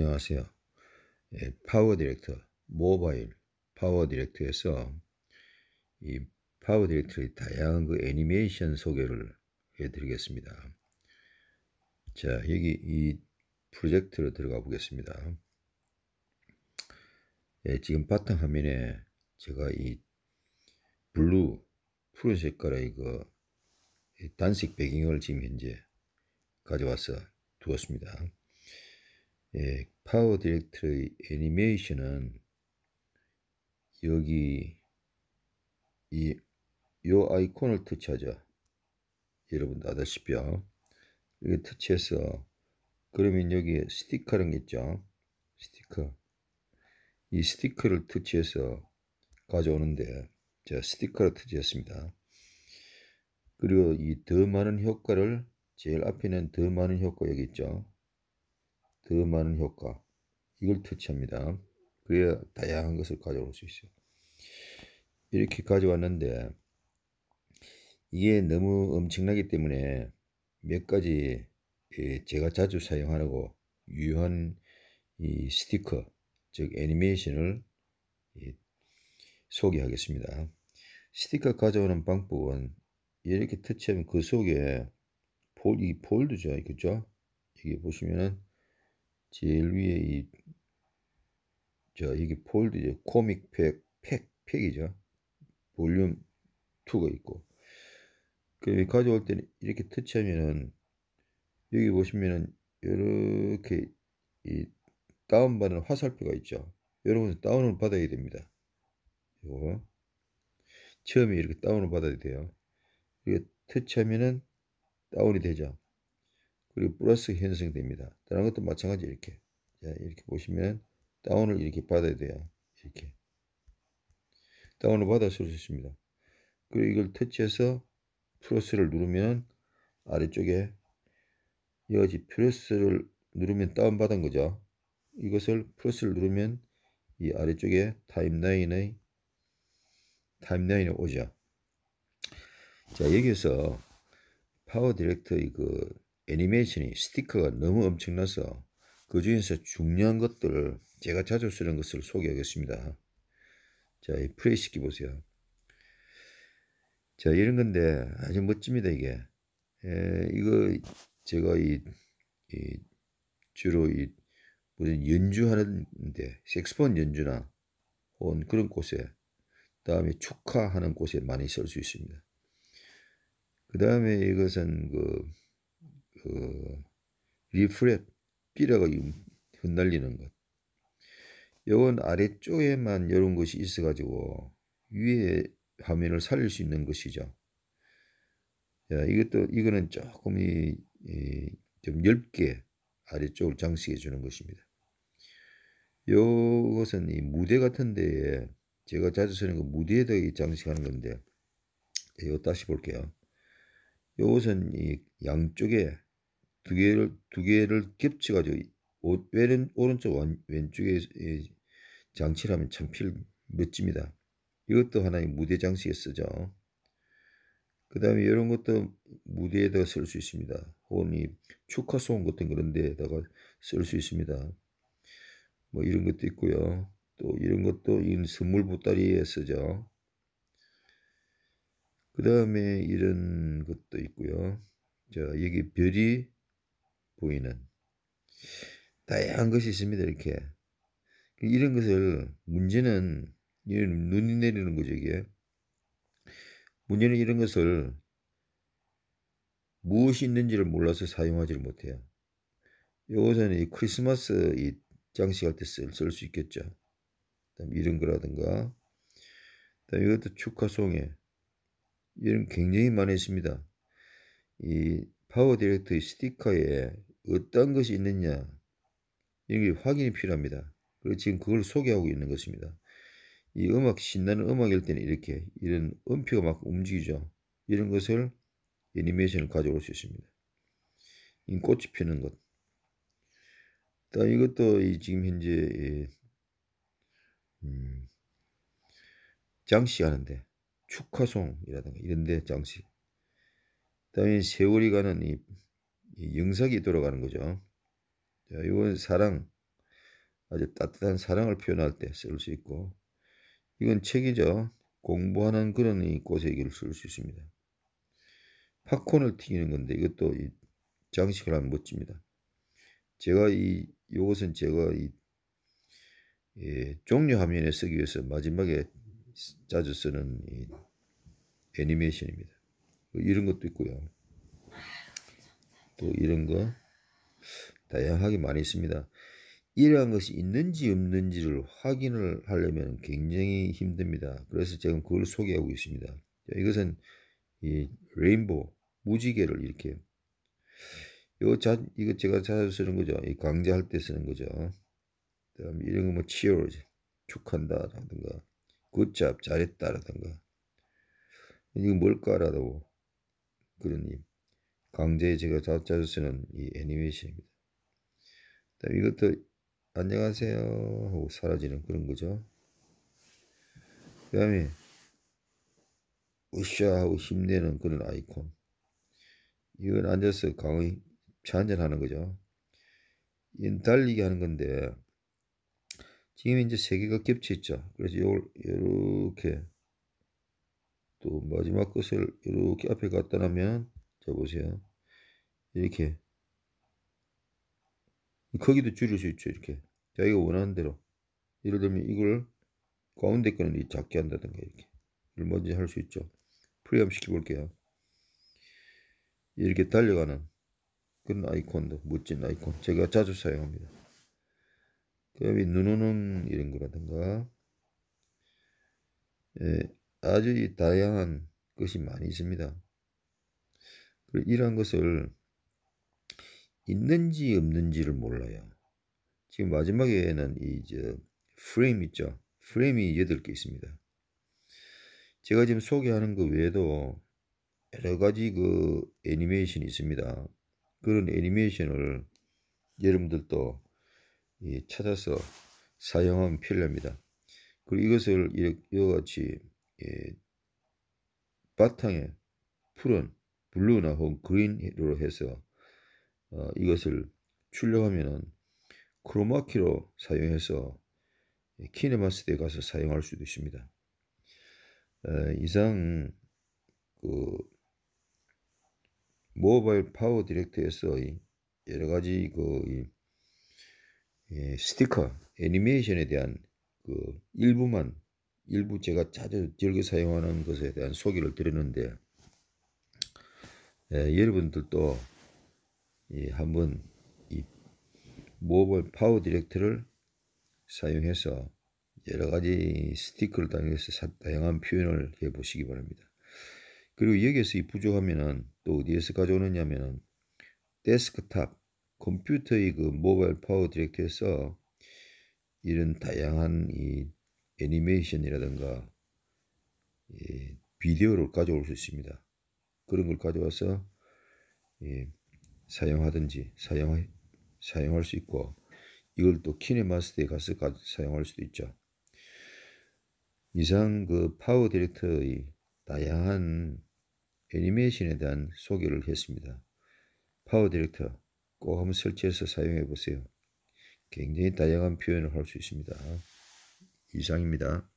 안녕하세요. 예, 파워 디렉터, 모바일 파워 디렉터에서 이 파워 디렉터의 다양한 그 애니메이션 소개를 해드리겠습니다. 자, 여기 이 프로젝트로 들어가 보겠습니다. 예, 지금 바탕 화면에 제가 이 블루, 푸른 색깔의 그 단색 배경을 지금 현재 가져와서 두었습니다. 예, 파워 디렉트의 애니메이션은 여기 이, 요 아이콘을 터치하자 여러분도 아다시피요. 여기 터치해서 그러면 여기에 스티커라는 게 있죠. 스티커. 이 스티커를 터치해서 가져오는데 제가 스티커를 터치했습니다. 그리고 이 더 많은 효과를 제일 앞에는 더 많은 효과 여기 있죠. 더 많은 효과 이걸 터치합니다. 그래야 다양한 것을 가져올 수 있어요. 이렇게 가져왔는데 이게 너무 엄청나기 때문에 몇 가지 예, 제가 자주 사용하고 유효한 이 스티커 즉 애니메이션을 예, 소개하겠습니다. 스티커 가져오는 방법은 이렇게 터치하면 그 속에 폴, 이 폴드죠. 그죠? 여기 보시면은 제일 위에 이, 저, 이게 폴드죠. 코믹 팩, 팩, 팩이죠. 볼륨 2가 있고. 그, 가져올 때는 이렇게 터치하면은, 여기 보시면은, 이렇게, 이, 다운받는 화살표가 있죠. 여러분, 다운을 받아야 됩니다. 요거. 처음에 이렇게 다운을 받아야 돼요. 이게 터치하면은, 다운이 되죠. 그리고 플러스 현성됩니다 다른 것도 마찬가지 이렇게 자, 이렇게 보시면 다운을 이렇게 받아야 돼요. 이렇게 다운을 받아 쓸수 있습니다. 그리고 이걸 터치해서 플러스를 누르면 아래쪽에 여지 플러스를 누르면 다운받은 거죠. 이것을 플러스를 누르면 이 아래쪽에 타임라인의 타임라인에 오죠. 자 여기서 파워 디렉터의 그 애니메이션이 스티커가 너무 엄청나서 그 중에서 중요한 것들을 제가 자주 쓰는 것을 소개하겠습니다. 자, 이 프레이식기 보세요. 자, 이런 건데 아주 멋집니다, 이게. 에, 이거 제가 이, 이 주로 이 무슨 연주하는데 섹스폰 연주나 혹은 그런 곳에 다음에 축하하는 곳에 많이 쓸 수 있습니다. 그 다음에 이것은 그그 리프랩 삐라가 흩날리는 것. 요건 아래쪽에만 이런 것이 있어가지고 위에 화면을 살릴 수 있는 것이죠. 야, 이것도 이거는 조금 이, 이, 좀 얇게 아래쪽을 장식해 주는 것입니다. 요것은 이 무대 같은 데에 제가 자주 쓰는 거 그 무대에다 장식하는 건데 이거 예, 다시 볼게요. 요것은 이 양쪽에 두 개를 두 개를 겹쳐가지고 왼 오른쪽 왼쪽에 예, 장치를 하면 참필 멋집니다. 이것도 하나의 무대 장식에 쓰죠. 그 다음에 이런 것도 무대에다가 쓸 수 있습니다. 혹은 이 축하송 같은 그런 데에다가 쓸 수 있습니다. 뭐 이런 것도 있고요. 또 이런 것도 이 선물 보따리에 쓰죠. 그 다음에 이런 것도 있고요. 자 여기 별이 보이는 다양한 것이 있습니다. 이렇게 이런 것을 문제는 이런 눈이 내리는 거죠 이게 문제는 이런 것을 무엇이 있는지를 몰라서 사용하지를 못해요. 요것은 이 크리스마스 이 장식할 때 쓸 수 있겠죠. 그다음 이런 거라든가 그다음 이것도 축하송에 이런 굉장히 많이 있습니다. 이 파워 디렉터의 스티커에 어떤 것이 있느냐 여기 확인이 필요합니다. 그리고 지금 그걸 소개하고 있는 것입니다. 이 음악 신나는 음악일 때는 이렇게 이런 음표가 막 움직이죠. 이런 것을 애니메이션을 가져올 수 있습니다. 이 꽃이 피는 것. 또 이것도 이 지금 현재 예, 음, 장식하는데 축하송이라든가 이런데 장식. 다음에 세월이 가는 이이 영석이 들어가는 거죠. 자, 이건 사랑, 아주 따뜻한 사랑을 표현할 때 쓸 수 있고 이건 책이죠. 공부하는 그런 이 꽃에기를 쓸 수 있습니다. 팝콘을 튀기는 건데 이것도 이 장식을 하면 멋집니다. 제가 이 요것은 제가 이 예, 종료 화면에 쓰기 위해서 마지막에 자주 쓰는 애니메이션입니다. 뭐 이런 것도 있고요. 또 이런 거 다양하게 많이 있습니다. 이러한 것이 있는지 없는지를 확인을 하려면 굉장히 힘듭니다. 그래서 지금 그걸 소개하고 있습니다. 이것은 이 레인보우 무지개를 이렇게 이자 이거 제가 자주 쓰는 거죠. 이 강좌할 때 쓰는 거죠. 그다음 이런 거 뭐 치열 축한다라든가 굿잡 잘했다라든가 이거 뭘까라고 그런 님 강제의 제가 자자 쓰는 이 애니메이션입니다. 이것도 안녕하세요 하고 사라지는 그런 거죠. 그 다음에 으쌰 하고 힘내는 그런 아이콘. 이건 앉아서 강의 차 한잔하는 거죠. 이건 달리기 하는 건데 지금 이제 세 개가 겹쳐 있죠. 그래서 요걸 이렇게 또 마지막 것을 이렇게 앞에 갖다 놓으면 자 보세요. 이렇게 크기도 줄일 수 있죠 이렇게 자기가 원하는 대로 예를 들면 이걸 가운데 거는 작게 한다든가 이렇게 얼마든지 할수 있죠 프리암 시켜볼게요 이렇게 달려가는 그런 아이콘도 멋진 아이콘 제가 자주 사용합니다 그 다음에 눈 오는 이런 거라든가 예, 아주 다양한 것이 많이 있습니다 그리고 이러한 것을 있는지 없는지를 몰라요. 지금 마지막에는 이제 프레임 있죠. 프레임이 8개 있습니다. 제가 지금 소개하는 것 그 외에도 여러 가지 그 애니메이션이 있습니다. 그런 애니메이션을 여러분들도 찾아서 사용하면 필요합니다 그리고 이것을 이와 같이 예, 바탕에 푸른 블루나 혹은 그린으로 해서 어, 이것을 출력하면은 크로마키로 사용해서 키네마스에 가서 사용할 수도 있습니다. 에, 어, 이상 그 모바일 파워 디렉트에서 여러 가지 그 예, 스티커 애니메이션에 대한 그 일부만 일부 제가 자주 즐겨 사용하는 것에 대한 소개를 드렸는데 예, 여러분들도 예, 한번 이 모바일 파워 디렉터를 사용해서 여러 가지 스티커를 다용해서 다양한 표현을 해 보시기 바랍니다. 그리고 여기에서 이 부족하면은 또 어디에서 가져오느냐면은 데스크탑 컴퓨터의 그 모바일 파워 디렉터에서 이런 다양한 이 애니메이션이라든가 예, 비디오를 가져올 수 있습니다. 그런 걸 가져와서 예, 사용하든지 사용, 사용할 수 있고 이걸 또 키네마스터에 가서 사용할 수도 있죠. 이상 그 파워 디렉터의 다양한 애니메이션에 대한 소개를 했습니다. 파워 디렉터 꼭 한번 설치해서 사용해 보세요. 굉장히 다양한 표현을 할 수 있습니다. 이상입니다.